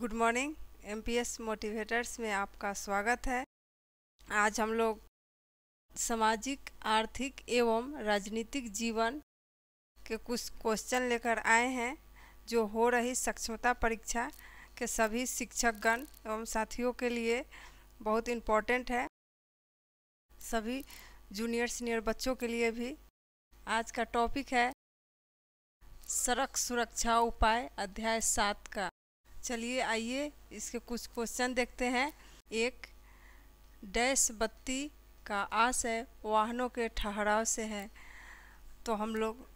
good morning MPS motivators में आपका स्वागत है आज हम लोग सामाजिक आर्थिक एवं राजनीतिक जीवन के कुछ क्वेश्चन लेकर आए हैं जो हो रही सक्षमता परीक्षा के सभी शिक्षकगण एवं साथियों के लिए बहुत इम्पोर्टेंट है सभी जूनियर सीनियर बच्चों के लिए भी आज का टॉपिक है सड़क सुरक्षा उपाय अध्याय सात का चलिए आइए इसके कुछ क्वेश्चन देखते हैं एक डैश बत्ती का आशय वाहनों के ठहराव से है तो हम लोग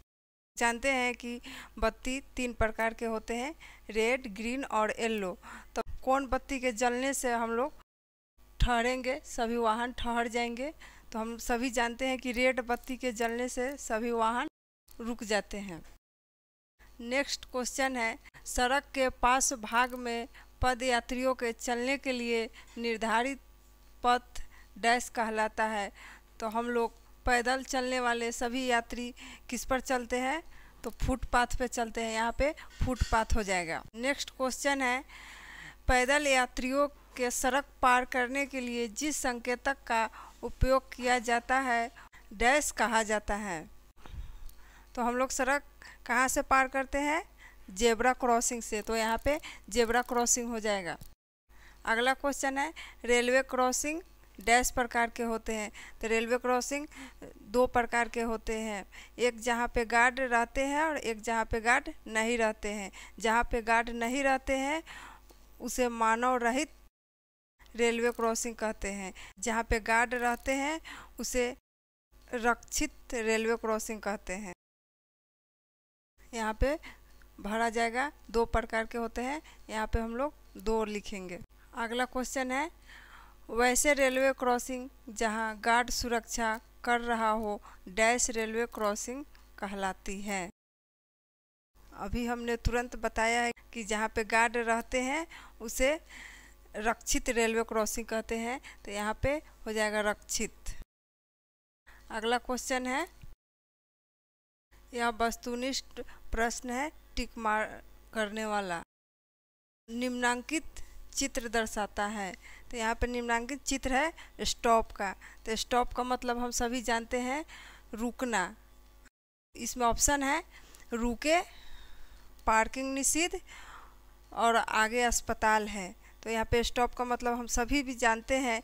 जानते हैं कि बत्ती तीन प्रकार के होते हैं रेड ग्रीन और येल्लो तो कौन बत्ती के जलने से हम लोग ठहरेंगे सभी वाहन ठहर जाएंगे तो हम सभी जानते हैं कि रेड बत्ती के जलने से सभी वाहन रुक जाते हैं नेक्स्ट क्वेश्चन है सड़क के पास भाग में पदयात्रियों के चलने के लिए निर्धारित पथ डैश कहलाता है तो हम लोग पैदल चलने वाले सभी यात्री किस पर चलते हैं तो फुटपाथ पे चलते हैं यहाँ पे फुटपाथ हो जाएगा नेक्स्ट क्वेश्चन है पैदल यात्रियों के सड़क पार करने के लिए जिस संकेतक का उपयोग किया जाता है डैश कहा जाता है तो हम लोग सड़क कहाँ से पार करते हैं जेबरा क्रॉसिंग से तो यहाँ पे जेबरा क्रॉसिंग हो जाएगा अगला क्वेश्चन है रेलवे क्रॉसिंग डैश प्रकार के होते हैं तो रेलवे क्रॉसिंग दो प्रकार के होते हैं एक जहाँ पे गार्ड रहते हैं और एक जहाँ पे गार्ड नहीं रहते हैं जहाँ पे गार्ड नहीं रहते हैं उसे मानव रहित रेलवे क्रॉसिंग कहते हैं जहाँ पे गार्ड रहते हैं उसे रक्षित रेलवे क्रॉसिंग कहते हैं यहाँ पे भरा जाएगा दो प्रकार के होते हैं यहाँ पे हम लोग दो लिखेंगे अगला क्वेश्चन है वैसे रेलवे क्रॉसिंग जहाँ गार्ड सुरक्षा कर रहा हो डैश रेलवे क्रॉसिंग कहलाती है अभी हमने तुरंत बताया है कि जहाँ पे गार्ड रहते हैं उसे रक्षित रेलवे क्रॉसिंग कहते हैं तो यहाँ पे हो जाएगा रक्षित अगला क्वेश्चन है यह वस्तुनिष्ठ प्रश्न है टिक मार करने वाला निम्नांकित चित्र दर्शाता है तो यहाँ पर निम्नांकित चित्र है स्टॉप का तो स्टॉप का मतलब हम सभी जानते हैं रुकना इसमें ऑप्शन है रुके पार्किंग निषिद्ध और आगे अस्पताल है तो यहाँ पे स्टॉप का मतलब हम सभी भी जानते हैं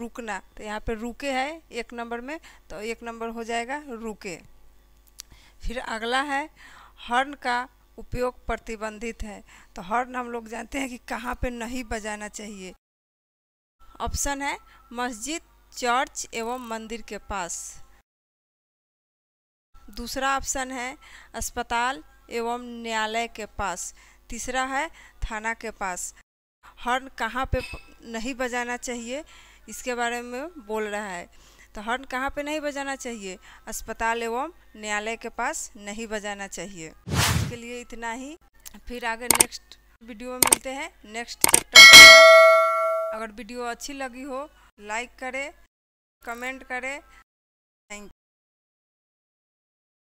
रुकना तो यहाँ पे रुके है एक नंबर में तो एक नंबर हो जाएगा रुके फिर अगला है हॉर्न का उपयोग प्रतिबंधित है तो हॉर्न हम लोग जानते हैं कि कहाँ पे नहीं बजाना चाहिए ऑप्शन है मस्जिद चर्च एवं मंदिर के पास दूसरा ऑप्शन है अस्पताल एवं न्यायालय के पास तीसरा है थाना के पास हॉर्न कहाँ पे नहीं बजाना चाहिए इसके बारे में बोल रहा है तो हॉर्न कहाँ पे नहीं बजाना चाहिए अस्पताल एवं न्यायालय के पास नहीं बजाना चाहिए इसके लिए इतना ही फिर आगे नेक्स्ट वीडियो मिलते हैं नेक्स्ट चैप्टर अगर वीडियो अच्छी लगी हो लाइक करें कमेंट करें